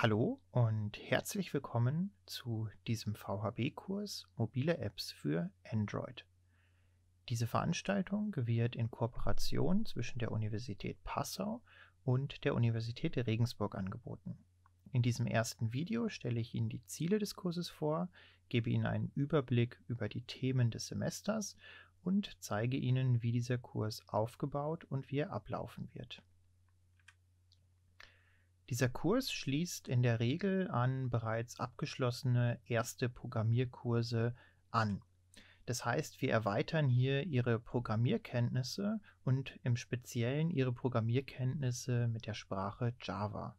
Hallo und herzlich willkommen zu diesem VHB-Kurs Mobile Apps für Android. Diese Veranstaltung wird in Kooperation zwischen der Universität Passau und der Universität Regensburg angeboten. In diesem ersten Video stelle ich Ihnen die Ziele des Kurses vor, gebe Ihnen einen Überblick über die Themen des Semesters und zeige Ihnen, wie dieser Kurs aufgebaut und wie er ablaufen wird. Dieser Kurs schließt in der Regel an bereits abgeschlossene erste Programmierkurse an. Das heißt, wir erweitern hier Ihre Programmierkenntnisse und im Speziellen Ihre Programmierkenntnisse mit der Sprache Java.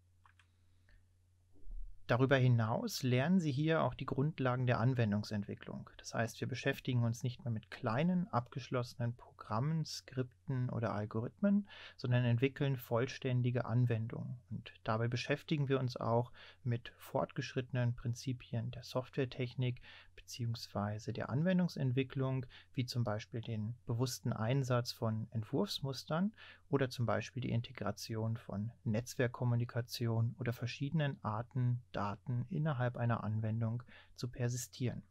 Darüber hinaus lernen Sie hier auch die Grundlagen der Anwendungsentwicklung. Das heißt, wir beschäftigen uns nicht mehr mit kleinen, abgeschlossenen Programmen, Skripten oder Algorithmen, sondern entwickeln vollständige Anwendungen. Und dabei beschäftigen wir uns auch mit fortgeschrittenen Prinzipien der Softwaretechnik bzw. der Anwendungsentwicklung, wie zum Beispiel den bewussten Einsatz von Entwurfsmustern oder zum Beispiel die Integration von Netzwerkkommunikation oder verschiedenen Arten Daten innerhalb einer Anwendung zu persistieren.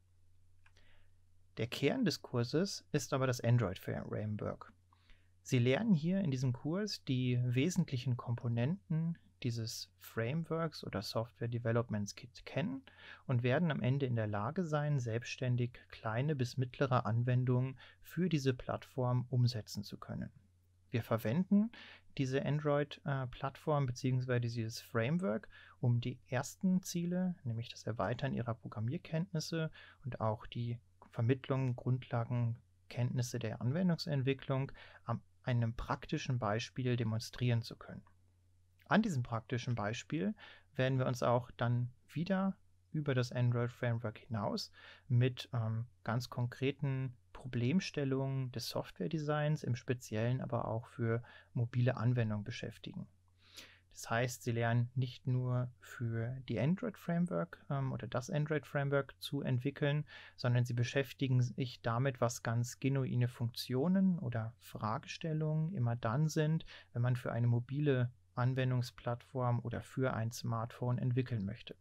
Der Kern des Kurses ist aber das Android Framework. Sie lernen hier in diesem Kurs die wesentlichen Komponenten dieses Frameworks oder Software Development Kit kennen und werden am Ende in der Lage sein, selbstständig kleine bis mittlere Anwendungen für diese Plattform umsetzen zu können. Wir verwenden diese Android-Plattform bzw. dieses Framework, um die ersten Ziele, nämlich das Erweitern ihrer Programmierkenntnisse und auch die Vermittlung Grundlagenkenntnisse der Anwendungsentwicklung an einem praktischen Beispiel demonstrieren zu können. An diesem praktischen Beispiel werden wir uns auch dann wieder über das Android Framework hinaus mit ähm, ganz konkreten Problemstellungen des Softwaredesigns im Speziellen aber auch für mobile Anwendungen beschäftigen. Das heißt, sie lernen nicht nur für die Android Framework ähm, oder das Android Framework zu entwickeln, sondern sie beschäftigen sich damit, was ganz genuine Funktionen oder Fragestellungen immer dann sind, wenn man für eine mobile Anwendungsplattform oder für ein Smartphone entwickeln möchte.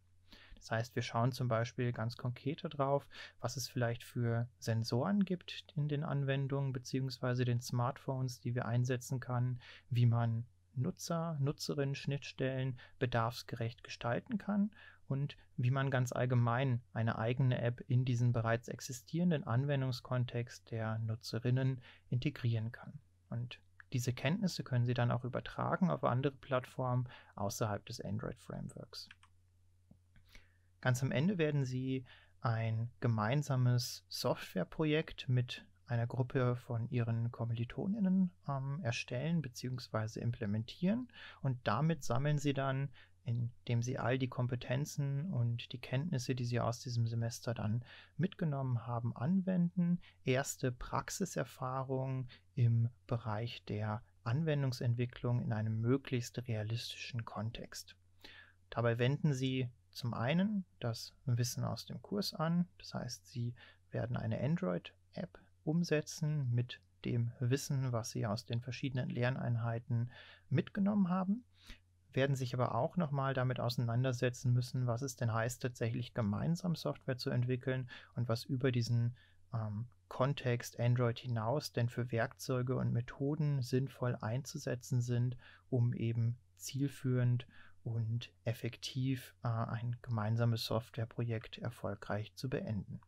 Das heißt, wir schauen zum Beispiel ganz konkret darauf, was es vielleicht für Sensoren gibt in den Anwendungen bzw. den Smartphones, die wir einsetzen können, wie man Nutzer, Nutzerinnen, Schnittstellen bedarfsgerecht gestalten kann und wie man ganz allgemein eine eigene App in diesen bereits existierenden Anwendungskontext der Nutzerinnen integrieren kann. Und diese Kenntnisse können Sie dann auch übertragen auf andere Plattformen außerhalb des Android-Frameworks. Ganz am Ende werden sie ein gemeinsames Softwareprojekt mit einer Gruppe von ihren Kommilitoninnen ähm, erstellen bzw. implementieren und damit sammeln sie dann, indem sie all die Kompetenzen und die Kenntnisse, die sie aus diesem Semester dann mitgenommen haben, anwenden, erste Praxiserfahrungen im Bereich der Anwendungsentwicklung in einem möglichst realistischen Kontext. Dabei wenden sie zum einen das Wissen aus dem Kurs an, das heißt, Sie werden eine Android-App umsetzen mit dem Wissen, was Sie aus den verschiedenen Lerneinheiten mitgenommen haben, werden sich aber auch nochmal damit auseinandersetzen müssen, was es denn heißt, tatsächlich gemeinsam Software zu entwickeln und was über diesen ähm, Kontext Android hinaus denn für Werkzeuge und Methoden sinnvoll einzusetzen sind, um eben zielführend und effektiv äh, ein gemeinsames Softwareprojekt erfolgreich zu beenden.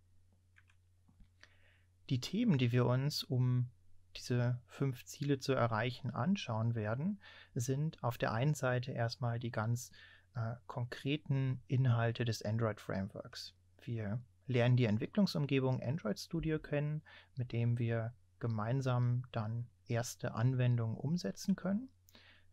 Die Themen, die wir uns um diese fünf Ziele zu erreichen anschauen werden, sind auf der einen Seite erstmal die ganz äh, konkreten Inhalte des Android Frameworks. Wir lernen die Entwicklungsumgebung Android Studio kennen, mit dem wir gemeinsam dann erste Anwendungen umsetzen können.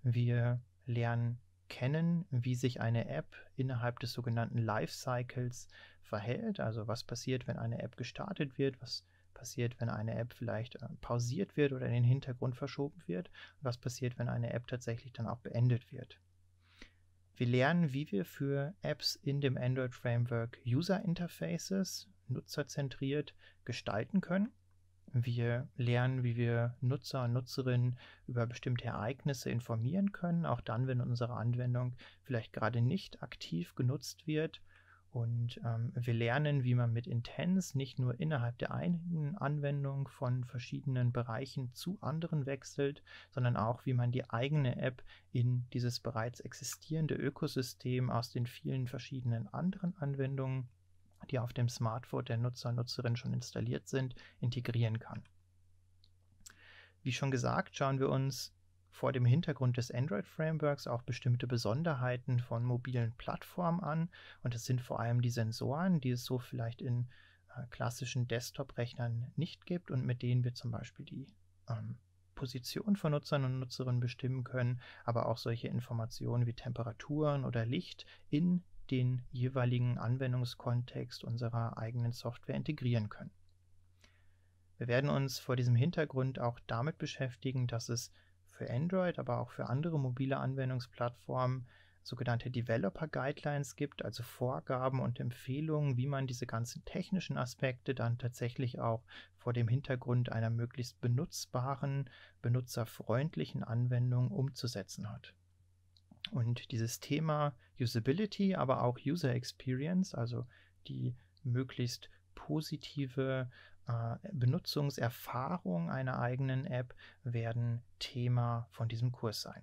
Wir lernen kennen, wie sich eine App innerhalb des sogenannten Lifecycles verhält. Also was passiert, wenn eine App gestartet wird, was passiert, wenn eine App vielleicht äh, pausiert wird oder in den Hintergrund verschoben wird, was passiert, wenn eine App tatsächlich dann auch beendet wird. Wir lernen, wie wir für Apps in dem Android Framework User Interfaces nutzerzentriert gestalten können. Wir lernen, wie wir Nutzer und Nutzerinnen über bestimmte Ereignisse informieren können, auch dann, wenn unsere Anwendung vielleicht gerade nicht aktiv genutzt wird. Und ähm, wir lernen, wie man mit Intents nicht nur innerhalb der einen Anwendung von verschiedenen Bereichen zu anderen wechselt, sondern auch, wie man die eigene App in dieses bereits existierende Ökosystem aus den vielen verschiedenen anderen Anwendungen die auf dem Smartphone der Nutzer und Nutzerin schon installiert sind, integrieren kann. Wie schon gesagt, schauen wir uns vor dem Hintergrund des Android-Frameworks auch bestimmte Besonderheiten von mobilen Plattformen an. Und das sind vor allem die Sensoren, die es so vielleicht in äh, klassischen Desktop-Rechnern nicht gibt und mit denen wir zum Beispiel die ähm, Position von Nutzern und Nutzerinnen bestimmen können, aber auch solche Informationen wie Temperaturen oder Licht in den jeweiligen Anwendungskontext unserer eigenen Software integrieren können. Wir werden uns vor diesem Hintergrund auch damit beschäftigen, dass es für Android, aber auch für andere mobile Anwendungsplattformen sogenannte Developer Guidelines gibt, also Vorgaben und Empfehlungen, wie man diese ganzen technischen Aspekte dann tatsächlich auch vor dem Hintergrund einer möglichst benutzbaren, benutzerfreundlichen Anwendung umzusetzen hat. Und dieses Thema Usability, aber auch User Experience, also die möglichst positive äh, Benutzungserfahrung einer eigenen App, werden Thema von diesem Kurs sein.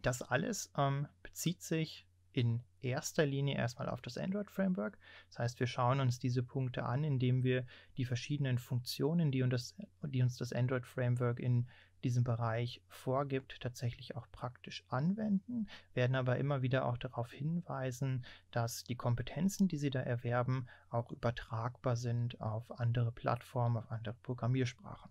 Das alles ähm, bezieht sich in erster Linie erstmal auf das Android Framework. Das heißt, wir schauen uns diese Punkte an, indem wir die verschiedenen Funktionen, die uns das, die uns das Android Framework in diesen Bereich vorgibt, tatsächlich auch praktisch anwenden, werden aber immer wieder auch darauf hinweisen, dass die Kompetenzen, die sie da erwerben, auch übertragbar sind auf andere Plattformen, auf andere Programmiersprachen.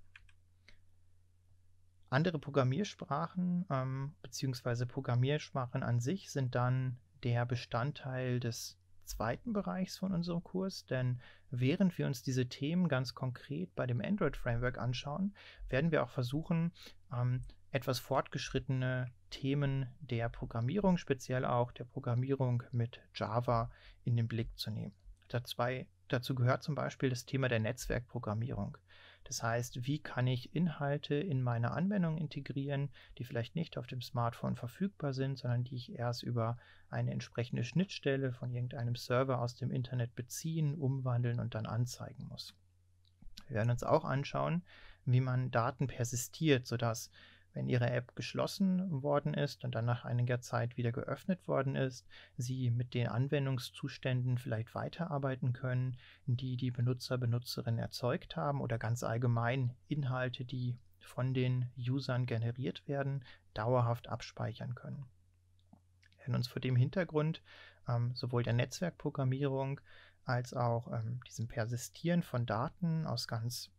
Andere Programmiersprachen ähm, bzw. Programmiersprachen an sich sind dann der Bestandteil des zweiten Bereichs von unserem Kurs, denn während wir uns diese Themen ganz konkret bei dem Android Framework anschauen, werden wir auch versuchen, ähm, etwas fortgeschrittene Themen der Programmierung, speziell auch der Programmierung mit Java, in den Blick zu nehmen. Dazu, dazu gehört zum Beispiel das Thema der Netzwerkprogrammierung. Das heißt, wie kann ich Inhalte in meine Anwendung integrieren, die vielleicht nicht auf dem Smartphone verfügbar sind, sondern die ich erst über eine entsprechende Schnittstelle von irgendeinem Server aus dem Internet beziehen, umwandeln und dann anzeigen muss. Wir werden uns auch anschauen, wie man Daten persistiert, sodass wenn Ihre App geschlossen worden ist und dann nach einiger Zeit wieder geöffnet worden ist, Sie mit den Anwendungszuständen vielleicht weiterarbeiten können, die die Benutzer, Benutzerin erzeugt haben oder ganz allgemein Inhalte, die von den Usern generiert werden, dauerhaft abspeichern können. Wir werden uns vor dem Hintergrund ähm, sowohl der Netzwerkprogrammierung als auch ähm, diesem Persistieren von Daten aus ganz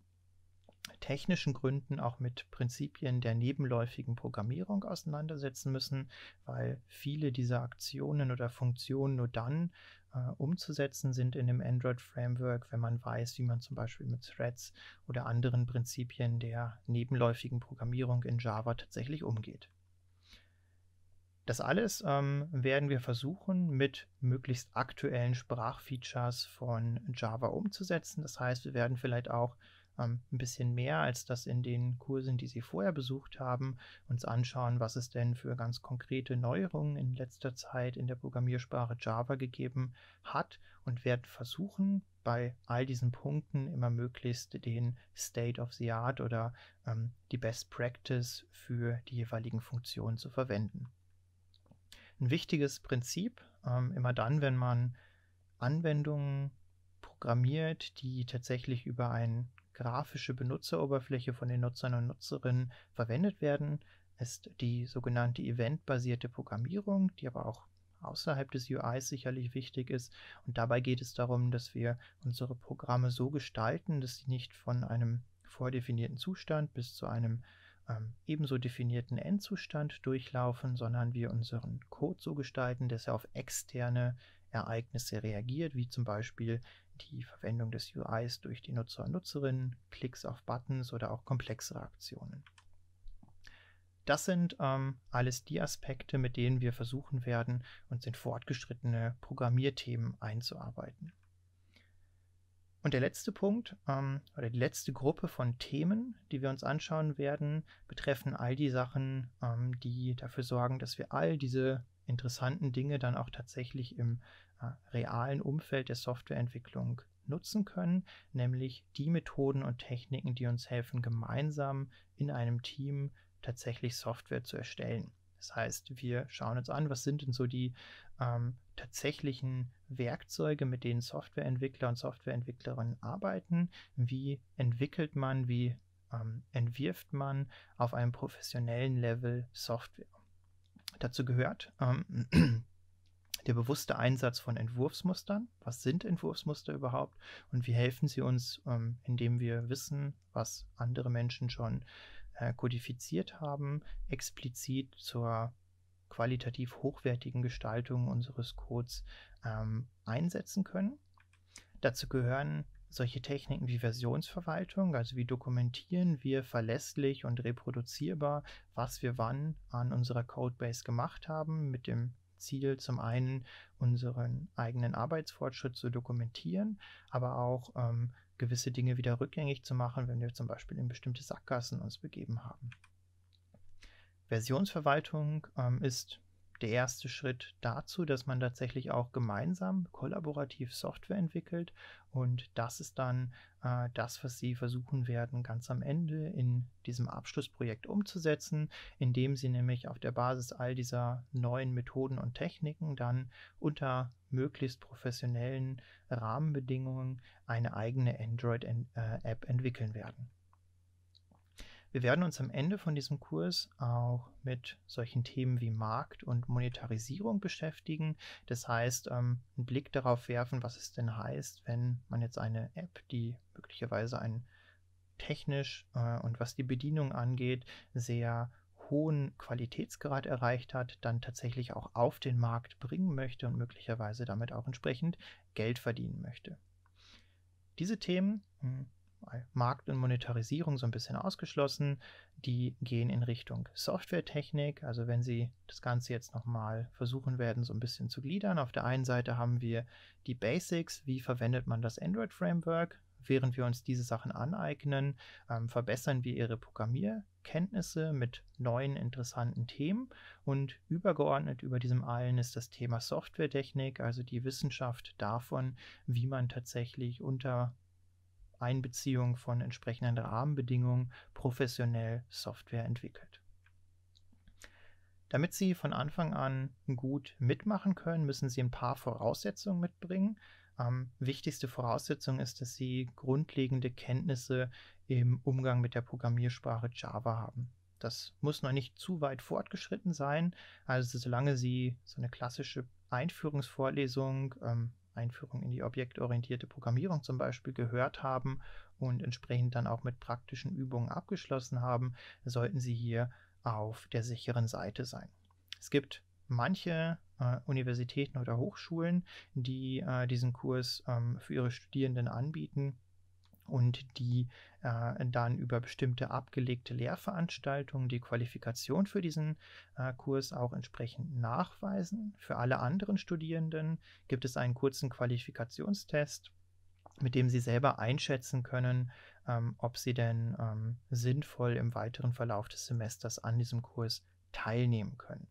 technischen Gründen auch mit Prinzipien der nebenläufigen Programmierung auseinandersetzen müssen, weil viele dieser Aktionen oder Funktionen nur dann äh, umzusetzen sind in dem Android-Framework, wenn man weiß, wie man zum Beispiel mit Threads oder anderen Prinzipien der nebenläufigen Programmierung in Java tatsächlich umgeht. Das alles ähm, werden wir versuchen, mit möglichst aktuellen Sprachfeatures von Java umzusetzen. Das heißt, wir werden vielleicht auch ähm, ein bisschen mehr als das in den Kursen, die sie vorher besucht haben, uns anschauen, was es denn für ganz konkrete Neuerungen in letzter Zeit in der Programmiersprache Java gegeben hat und werden versuchen, bei all diesen Punkten immer möglichst den State of the Art oder ähm, die Best Practice für die jeweiligen Funktionen zu verwenden. Ein wichtiges Prinzip, ähm, immer dann, wenn man Anwendungen programmiert, die tatsächlich über ein grafische Benutzeroberfläche von den Nutzern und Nutzerinnen verwendet werden, ist die sogenannte eventbasierte Programmierung, die aber auch außerhalb des UIs sicherlich wichtig ist. Und dabei geht es darum, dass wir unsere Programme so gestalten, dass sie nicht von einem vordefinierten Zustand bis zu einem ähm, ebenso definierten Endzustand durchlaufen, sondern wir unseren Code so gestalten, dass er auf externe Ereignisse reagiert, wie zum Beispiel die Verwendung des UIs durch die Nutzer und Nutzerinnen, Klicks auf Buttons oder auch komplexere Aktionen. Das sind ähm, alles die Aspekte, mit denen wir versuchen werden, uns in fortgeschrittene Programmierthemen einzuarbeiten. Und der letzte Punkt ähm, oder die letzte Gruppe von Themen, die wir uns anschauen werden, betreffen all die Sachen, ähm, die dafür sorgen, dass wir all diese interessanten Dinge dann auch tatsächlich im äh, realen Umfeld der Softwareentwicklung nutzen können, nämlich die Methoden und Techniken, die uns helfen, gemeinsam in einem Team tatsächlich Software zu erstellen. Das heißt, wir schauen uns an, was sind denn so die ähm, tatsächlichen Werkzeuge, mit denen Softwareentwickler und Softwareentwicklerinnen arbeiten, wie entwickelt man, wie ähm, entwirft man auf einem professionellen Level Software. Dazu gehört ähm, der bewusste Einsatz von Entwurfsmustern. Was sind Entwurfsmuster überhaupt? Und wie helfen sie uns, ähm, indem wir wissen, was andere Menschen schon äh, kodifiziert haben, explizit zur qualitativ hochwertigen Gestaltung unseres Codes ähm, einsetzen können. Dazu gehören solche Techniken wie Versionsverwaltung, also wie dokumentieren wir verlässlich und reproduzierbar, was wir wann an unserer Codebase gemacht haben mit dem Ziel, zum einen unseren eigenen Arbeitsfortschritt zu dokumentieren, aber auch ähm, gewisse Dinge wieder rückgängig zu machen, wenn wir zum Beispiel in bestimmte Sackgassen uns begeben haben. Versionsverwaltung ähm, ist der erste Schritt dazu, dass man tatsächlich auch gemeinsam kollaborativ Software entwickelt. Und das ist dann äh, das, was Sie versuchen werden, ganz am Ende in diesem Abschlussprojekt umzusetzen, indem Sie nämlich auf der Basis all dieser neuen Methoden und Techniken dann unter möglichst professionellen Rahmenbedingungen eine eigene Android-App äh, entwickeln werden. Wir werden uns am Ende von diesem Kurs auch mit solchen Themen wie Markt und Monetarisierung beschäftigen. Das heißt, ähm, einen Blick darauf werfen, was es denn heißt, wenn man jetzt eine App, die möglicherweise ein technisch äh, und was die Bedienung angeht, sehr hohen Qualitätsgrad erreicht hat, dann tatsächlich auch auf den Markt bringen möchte und möglicherweise damit auch entsprechend Geld verdienen möchte. Diese Themen hm, Markt und Monetarisierung so ein bisschen ausgeschlossen. Die gehen in Richtung Softwaretechnik. Also wenn Sie das Ganze jetzt nochmal versuchen werden, so ein bisschen zu gliedern. Auf der einen Seite haben wir die Basics. Wie verwendet man das Android Framework? Während wir uns diese Sachen aneignen, ähm, verbessern wir Ihre Programmierkenntnisse mit neuen interessanten Themen. Und übergeordnet über diesem allen ist das Thema Softwaretechnik, also die Wissenschaft davon, wie man tatsächlich unter Einbeziehung von entsprechenden Rahmenbedingungen professionell Software entwickelt. Damit Sie von Anfang an gut mitmachen können, müssen Sie ein paar Voraussetzungen mitbringen. Ähm, wichtigste Voraussetzung ist, dass Sie grundlegende Kenntnisse im Umgang mit der Programmiersprache Java haben. Das muss noch nicht zu weit fortgeschritten sein. Also solange Sie so eine klassische Einführungsvorlesung ähm, Einführung in die objektorientierte Programmierung zum Beispiel gehört haben und entsprechend dann auch mit praktischen Übungen abgeschlossen haben, sollten Sie hier auf der sicheren Seite sein. Es gibt manche äh, Universitäten oder Hochschulen, die äh, diesen Kurs ähm, für ihre Studierenden anbieten und die äh, dann über bestimmte abgelegte Lehrveranstaltungen die Qualifikation für diesen äh, Kurs auch entsprechend nachweisen. Für alle anderen Studierenden gibt es einen kurzen Qualifikationstest, mit dem sie selber einschätzen können, ähm, ob sie denn ähm, sinnvoll im weiteren Verlauf des Semesters an diesem Kurs teilnehmen können.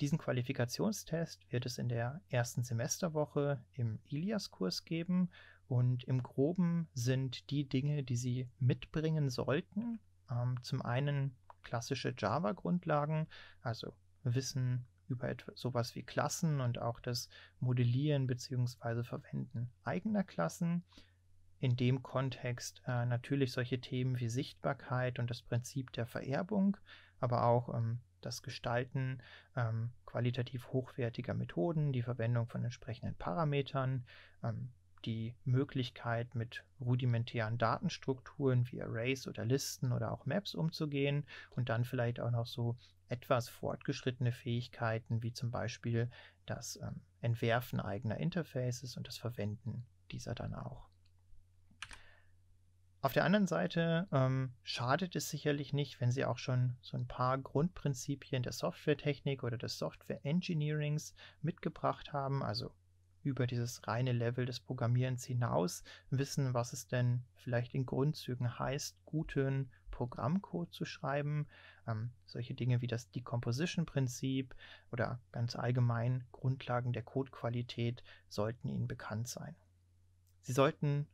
Diesen Qualifikationstest wird es in der ersten Semesterwoche im Ilias-Kurs geben und im groben sind die Dinge, die Sie mitbringen sollten, ähm, zum einen klassische Java-Grundlagen, also Wissen über etwas, sowas wie Klassen und auch das Modellieren bzw. Verwenden eigener Klassen. In dem Kontext äh, natürlich solche Themen wie Sichtbarkeit und das Prinzip der Vererbung, aber auch ähm, das Gestalten ähm, qualitativ hochwertiger Methoden, die Verwendung von entsprechenden Parametern, ähm, die Möglichkeit, mit rudimentären Datenstrukturen wie Arrays oder Listen oder auch Maps umzugehen und dann vielleicht auch noch so etwas fortgeschrittene Fähigkeiten wie zum Beispiel das ähm, Entwerfen eigener Interfaces und das Verwenden dieser dann auch. Auf der anderen Seite ähm, schadet es sicherlich nicht, wenn Sie auch schon so ein paar Grundprinzipien der Softwaretechnik oder des Software Engineerings mitgebracht haben, also über dieses reine Level des Programmierens hinaus wissen, was es denn vielleicht in Grundzügen heißt, guten Programmcode zu schreiben. Ähm, solche Dinge wie das Decomposition-Prinzip oder ganz allgemein Grundlagen der Codequalität sollten Ihnen bekannt sein. Sie sollten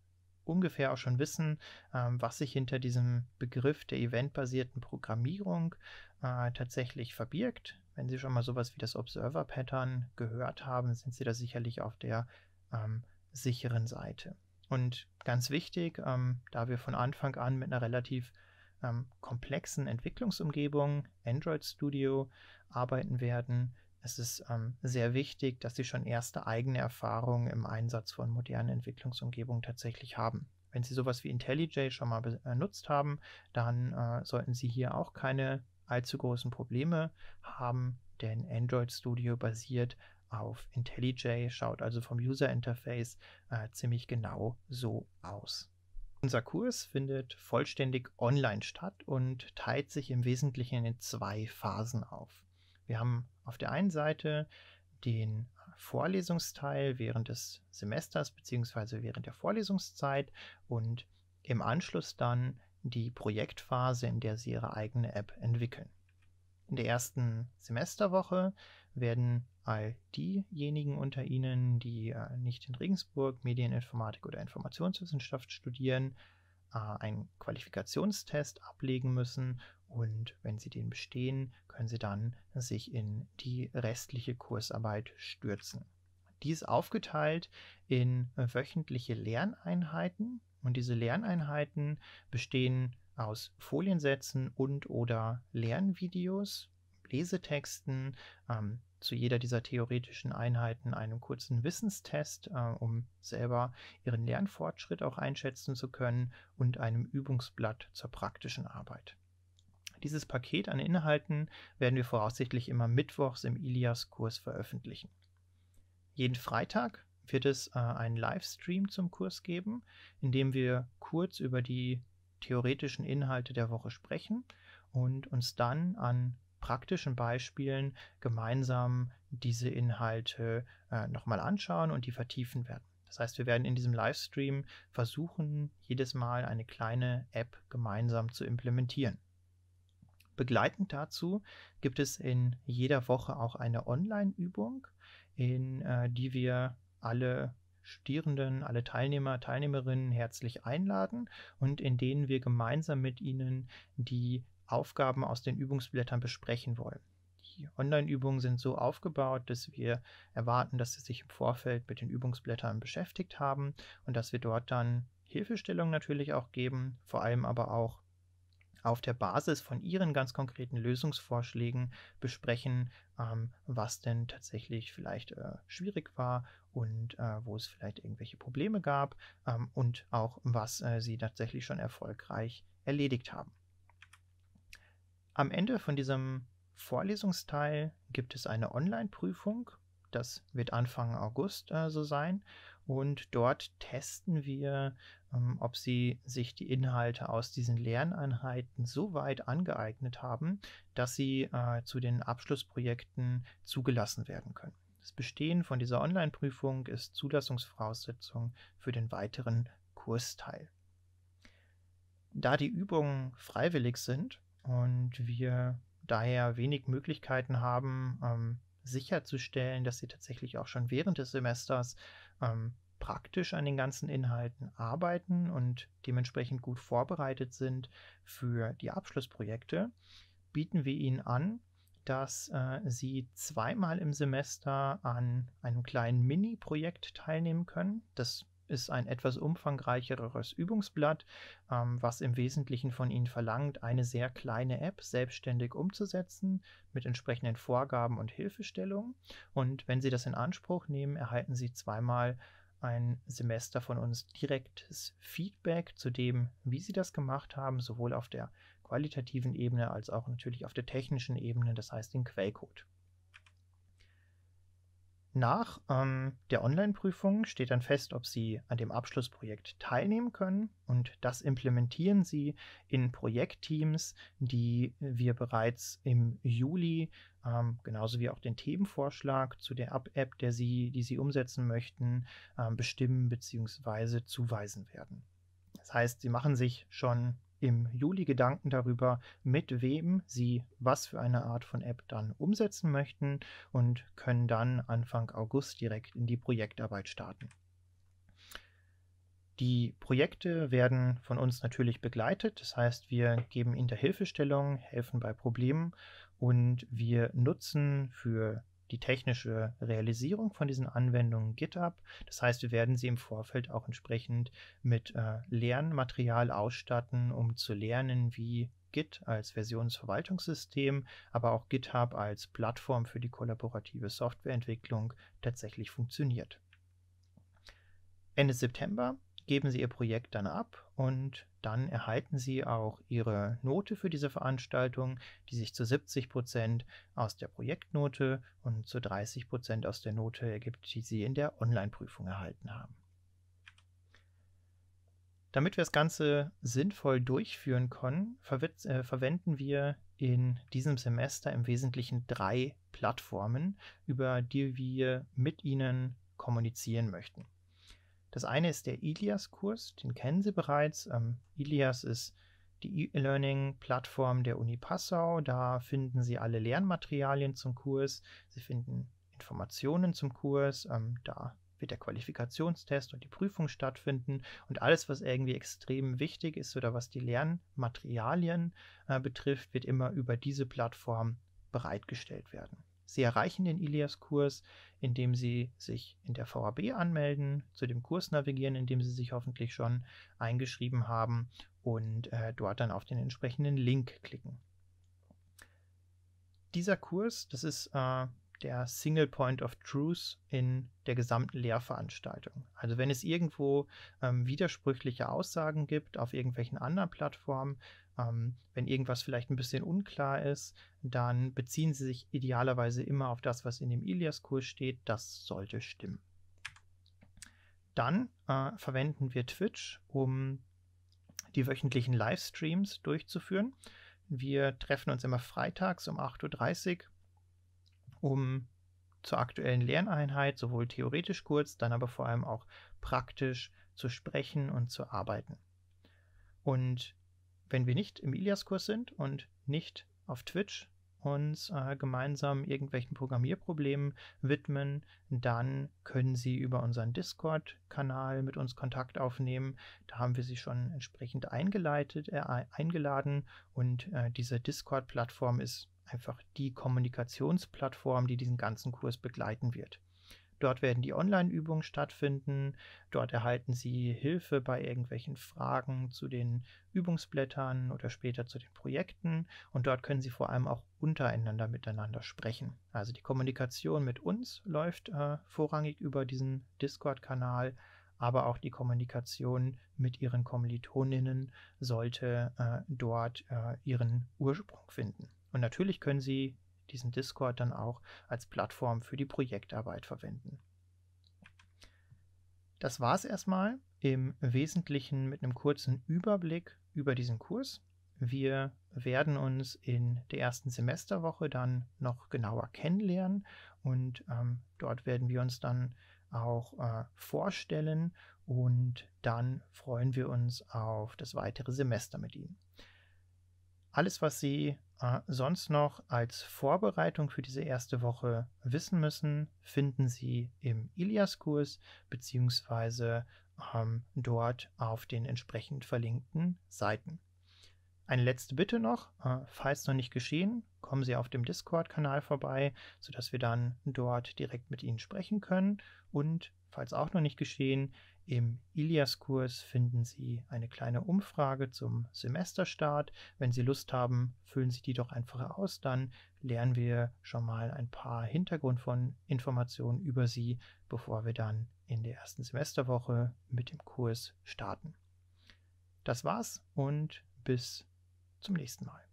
ungefähr auch schon wissen, ähm, was sich hinter diesem Begriff der eventbasierten Programmierung äh, tatsächlich verbirgt. Wenn Sie schon mal sowas wie das Observer-Pattern gehört haben, sind Sie da sicherlich auf der ähm, sicheren Seite. Und ganz wichtig, ähm, da wir von Anfang an mit einer relativ ähm, komplexen Entwicklungsumgebung, Android Studio, arbeiten werden, es ist ähm, sehr wichtig, dass Sie schon erste eigene Erfahrungen im Einsatz von modernen Entwicklungsumgebungen tatsächlich haben. Wenn Sie sowas wie IntelliJ schon mal benutzt äh, haben, dann äh, sollten Sie hier auch keine allzu großen Probleme haben, denn Android Studio basiert auf IntelliJ, schaut also vom User Interface äh, ziemlich genau so aus. Unser Kurs findet vollständig online statt und teilt sich im Wesentlichen in zwei Phasen auf. Wir haben auf der einen Seite den Vorlesungsteil während des Semesters bzw. während der Vorlesungszeit und im Anschluss dann die Projektphase, in der Sie Ihre eigene App entwickeln. In der ersten Semesterwoche werden all diejenigen unter Ihnen, die äh, nicht in Regensburg Medieninformatik oder Informationswissenschaft studieren, äh, einen Qualifikationstest ablegen müssen und wenn Sie den bestehen, können Sie dann sich in die restliche Kursarbeit stürzen. Die ist aufgeteilt in äh, wöchentliche Lerneinheiten und diese Lerneinheiten bestehen aus Foliensätzen und oder Lernvideos, Lesetexten, ähm, zu jeder dieser theoretischen Einheiten einen kurzen Wissenstest, äh, um selber ihren Lernfortschritt auch einschätzen zu können und einem Übungsblatt zur praktischen Arbeit. Dieses Paket an Inhalten werden wir voraussichtlich immer mittwochs im Ilias-Kurs veröffentlichen. Jeden Freitag wird es äh, einen Livestream zum Kurs geben, in dem wir kurz über die theoretischen Inhalte der Woche sprechen und uns dann an praktischen Beispielen gemeinsam diese Inhalte äh, nochmal anschauen und die vertiefen werden. Das heißt, wir werden in diesem Livestream versuchen, jedes Mal eine kleine App gemeinsam zu implementieren. Begleitend dazu gibt es in jeder Woche auch eine Online-Übung, in äh, die wir alle Studierenden, alle Teilnehmer, Teilnehmerinnen herzlich einladen und in denen wir gemeinsam mit ihnen die Aufgaben aus den Übungsblättern besprechen wollen. Die Online-Übungen sind so aufgebaut, dass wir erwarten, dass sie sich im Vorfeld mit den Übungsblättern beschäftigt haben und dass wir dort dann Hilfestellung natürlich auch geben, vor allem aber auch auf der Basis von ihren ganz konkreten Lösungsvorschlägen besprechen, ähm, was denn tatsächlich vielleicht äh, schwierig war und äh, wo es vielleicht irgendwelche Probleme gab ähm, und auch was äh, sie tatsächlich schon erfolgreich erledigt haben. Am Ende von diesem Vorlesungsteil gibt es eine Online-Prüfung. Das wird Anfang August äh, so sein. Und dort testen wir, ähm, ob Sie sich die Inhalte aus diesen Lerneinheiten so weit angeeignet haben, dass Sie äh, zu den Abschlussprojekten zugelassen werden können. Das Bestehen von dieser Online-Prüfung ist Zulassungsvoraussetzung für den weiteren Kursteil. Da die Übungen freiwillig sind und wir daher wenig Möglichkeiten haben, ähm, sicherzustellen, dass sie tatsächlich auch schon während des Semesters ähm, praktisch an den ganzen Inhalten arbeiten und dementsprechend gut vorbereitet sind für die Abschlussprojekte, bieten wir Ihnen an, dass äh, Sie zweimal im Semester an einem kleinen Mini-Projekt teilnehmen können. Das ist ein etwas umfangreicheres Übungsblatt, ähm, was im Wesentlichen von Ihnen verlangt, eine sehr kleine App selbstständig umzusetzen mit entsprechenden Vorgaben und Hilfestellungen. Und wenn Sie das in Anspruch nehmen, erhalten Sie zweimal ein Semester von uns direktes Feedback zu dem, wie Sie das gemacht haben, sowohl auf der qualitativen Ebene als auch natürlich auf der technischen Ebene, das heißt den Quellcode. Nach ähm, der Online-Prüfung steht dann fest, ob Sie an dem Abschlussprojekt teilnehmen können und das implementieren Sie in Projektteams, die wir bereits im Juli, ähm, genauso wie auch den Themenvorschlag zu der App, der Sie, die Sie umsetzen möchten, ähm, bestimmen bzw. zuweisen werden. Das heißt, Sie machen sich schon im Juli Gedanken darüber, mit wem Sie was für eine Art von App dann umsetzen möchten und können dann Anfang August direkt in die Projektarbeit starten. Die Projekte werden von uns natürlich begleitet, das heißt wir geben Ihnen da Hilfestellung, helfen bei Problemen und wir nutzen für die technische Realisierung von diesen Anwendungen GitHub. Das heißt, wir werden sie im Vorfeld auch entsprechend mit äh, Lernmaterial ausstatten, um zu lernen, wie Git als Versionsverwaltungssystem, aber auch GitHub als Plattform für die kollaborative Softwareentwicklung tatsächlich funktioniert. Ende September geben Sie Ihr Projekt dann ab und dann erhalten Sie auch Ihre Note für diese Veranstaltung, die sich zu 70 Prozent aus der Projektnote und zu 30 Prozent aus der Note ergibt, die Sie in der Online-Prüfung erhalten haben. Damit wir das Ganze sinnvoll durchführen können, äh, verwenden wir in diesem Semester im Wesentlichen drei Plattformen, über die wir mit Ihnen kommunizieren möchten. Das eine ist der Ilias-Kurs, den kennen Sie bereits. Ähm, Ilias ist die E-Learning-Plattform der Uni Passau. Da finden Sie alle Lernmaterialien zum Kurs. Sie finden Informationen zum Kurs. Ähm, da wird der Qualifikationstest und die Prüfung stattfinden. Und alles, was irgendwie extrem wichtig ist oder was die Lernmaterialien äh, betrifft, wird immer über diese Plattform bereitgestellt werden. Sie erreichen den Ilias-Kurs, indem Sie sich in der VAB anmelden, zu dem Kurs navigieren, in dem Sie sich hoffentlich schon eingeschrieben haben und äh, dort dann auf den entsprechenden Link klicken. Dieser Kurs, das ist äh, der Single Point of Truth in der gesamten Lehrveranstaltung. Also wenn es irgendwo ähm, widersprüchliche Aussagen gibt auf irgendwelchen anderen Plattformen, ähm, wenn irgendwas vielleicht ein bisschen unklar ist, dann beziehen Sie sich idealerweise immer auf das, was in dem Ilias-Kurs steht. Das sollte stimmen. Dann äh, verwenden wir Twitch, um die wöchentlichen Livestreams durchzuführen. Wir treffen uns immer freitags um 8.30 Uhr um zur aktuellen Lerneinheit sowohl theoretisch kurz, dann aber vor allem auch praktisch zu sprechen und zu arbeiten. Und wenn wir nicht im Ilias-Kurs sind und nicht auf Twitch uns äh, gemeinsam irgendwelchen Programmierproblemen widmen, dann können Sie über unseren Discord-Kanal mit uns Kontakt aufnehmen. Da haben wir Sie schon entsprechend eingeleitet, äh, eingeladen und äh, diese Discord-Plattform ist einfach die Kommunikationsplattform, die diesen ganzen Kurs begleiten wird. Dort werden die Online-Übungen stattfinden. Dort erhalten Sie Hilfe bei irgendwelchen Fragen zu den Übungsblättern oder später zu den Projekten. Und dort können Sie vor allem auch untereinander miteinander sprechen. Also die Kommunikation mit uns läuft äh, vorrangig über diesen Discord-Kanal. Aber auch die Kommunikation mit ihren Kommilitoninnen sollte äh, dort äh, ihren Ursprung finden. Und natürlich können Sie diesen Discord dann auch als Plattform für die Projektarbeit verwenden. Das war es erstmal im Wesentlichen mit einem kurzen Überblick über diesen Kurs. Wir werden uns in der ersten Semesterwoche dann noch genauer kennenlernen und ähm, dort werden wir uns dann auch äh, vorstellen und dann freuen wir uns auf das weitere Semester mit Ihnen. Alles, was Sie äh, sonst noch als Vorbereitung für diese erste Woche wissen müssen, finden Sie im Ilias-Kurs beziehungsweise ähm, dort auf den entsprechend verlinkten Seiten. Eine letzte Bitte noch, äh, falls noch nicht geschehen, kommen Sie auf dem Discord-Kanal vorbei, sodass wir dann dort direkt mit Ihnen sprechen können. Und falls auch noch nicht geschehen, im Ilias-Kurs finden Sie eine kleine Umfrage zum Semesterstart. Wenn Sie Lust haben, füllen Sie die doch einfach aus. Dann lernen wir schon mal ein paar Hintergrund von Informationen über Sie, bevor wir dann in der ersten Semesterwoche mit dem Kurs starten. Das war's und bis zum nächsten Mal.